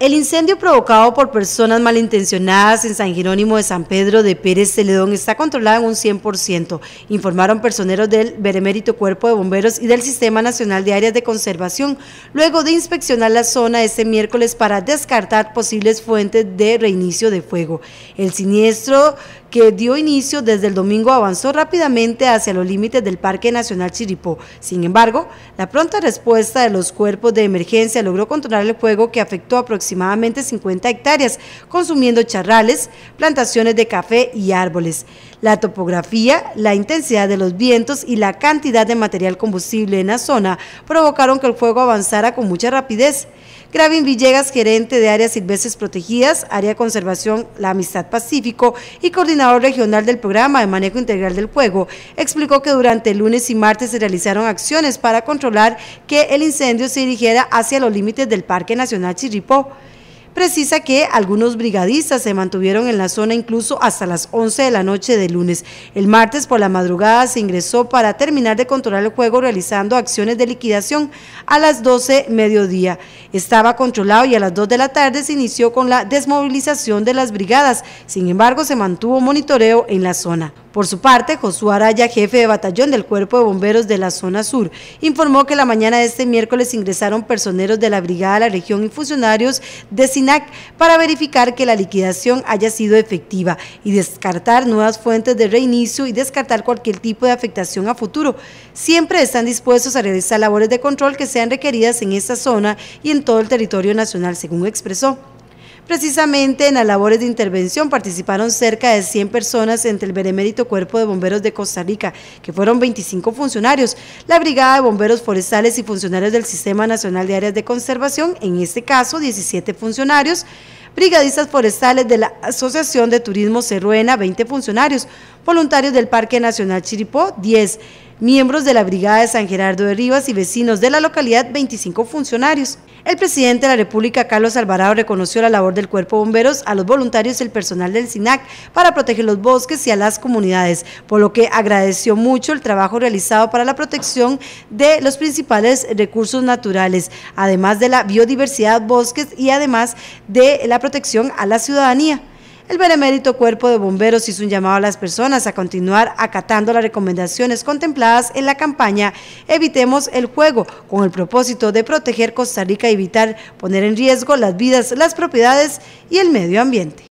El incendio provocado por personas malintencionadas en San Jerónimo de San Pedro de Pérez Celedón está controlado en un 100%, informaron personeros del Beremérito Cuerpo de Bomberos y del Sistema Nacional de Áreas de Conservación, luego de inspeccionar la zona este miércoles para descartar posibles fuentes de reinicio de fuego. El siniestro que dio inicio desde el domingo avanzó rápidamente hacia los límites del Parque Nacional Chiripó. Sin embargo, la pronta respuesta de los cuerpos de emergencia logró controlar el fuego que afectó aproximadamente 50 hectáreas, consumiendo charrales, plantaciones de café y árboles la topografía, la intensidad de los vientos y la cantidad de material combustible en la zona provocaron que el fuego avanzara con mucha rapidez. Gravin Villegas, gerente de Áreas Silvestres Protegidas, Área de Conservación La Amistad Pacífico y coordinador regional del programa de manejo integral del fuego, explicó que durante el lunes y martes se realizaron acciones para controlar que el incendio se dirigiera hacia los límites del Parque Nacional Chirripó precisa que algunos brigadistas se mantuvieron en la zona incluso hasta las 11 de la noche de lunes. El martes por la madrugada se ingresó para terminar de controlar el juego realizando acciones de liquidación a las 12 mediodía. Estaba controlado y a las 2 de la tarde se inició con la desmovilización de las brigadas. Sin embargo, se mantuvo monitoreo en la zona. Por su parte, Josué Araya, jefe de batallón del Cuerpo de Bomberos de la zona sur, informó que la mañana de este miércoles ingresaron personeros de la Brigada de la Región y funcionarios de SINAC para verificar que la liquidación haya sido efectiva y descartar nuevas fuentes de reinicio y descartar cualquier tipo de afectación a futuro. Siempre están dispuestos a realizar labores de control que sean requeridas en esta zona y en todo el territorio nacional, según expresó. Precisamente en las labores de intervención participaron cerca de 100 personas entre el Benemérito Cuerpo de Bomberos de Costa Rica, que fueron 25 funcionarios, la Brigada de Bomberos Forestales y funcionarios del Sistema Nacional de Áreas de Conservación, en este caso 17 funcionarios, brigadistas forestales de la Asociación de Turismo Cerruena, 20 funcionarios, voluntarios del Parque Nacional Chiripó, 10, miembros de la Brigada de San Gerardo de Rivas y vecinos de la localidad, 25 funcionarios. El presidente de la República, Carlos Alvarado, reconoció la labor del Cuerpo Bomberos a los voluntarios y el personal del SINAC para proteger los bosques y a las comunidades, por lo que agradeció mucho el trabajo realizado para la protección de los principales recursos naturales, además de la biodiversidad, bosques y además de la protección a la ciudadanía. El benemérito Cuerpo de Bomberos hizo un llamado a las personas a continuar acatando las recomendaciones contempladas en la campaña Evitemos el Juego, con el propósito de proteger Costa Rica y evitar poner en riesgo las vidas, las propiedades y el medio ambiente.